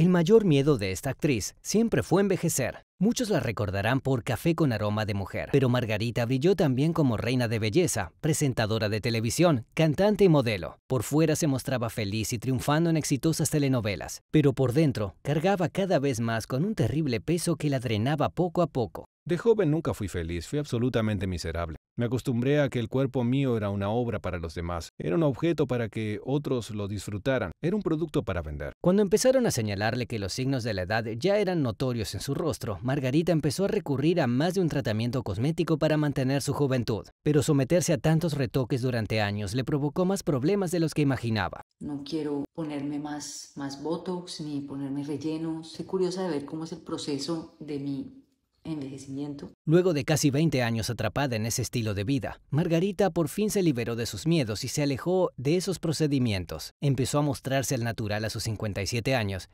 El mayor miedo de esta actriz siempre fue envejecer. Muchos la recordarán por Café con aroma de mujer, pero Margarita brilló también como reina de belleza, presentadora de televisión, cantante y modelo. Por fuera se mostraba feliz y triunfando en exitosas telenovelas, pero por dentro cargaba cada vez más con un terrible peso que la drenaba poco a poco. De joven nunca fui feliz, fui absolutamente miserable. Me acostumbré a que el cuerpo mío era una obra para los demás, era un objeto para que otros lo disfrutaran, era un producto para vender. Cuando empezaron a señalarle que los signos de la edad ya eran notorios en su rostro, Margarita empezó a recurrir a más de un tratamiento cosmético para mantener su juventud, pero someterse a tantos retoques durante años le provocó más problemas de los que imaginaba. No quiero ponerme más, más botox ni ponerme rellenos. Estoy curiosa de ver cómo es el proceso de mi envejecimiento. Luego de casi 20 años atrapada en ese estilo de vida, Margarita por fin se liberó de sus miedos y se alejó de esos procedimientos. Empezó a mostrarse al natural a sus 57 años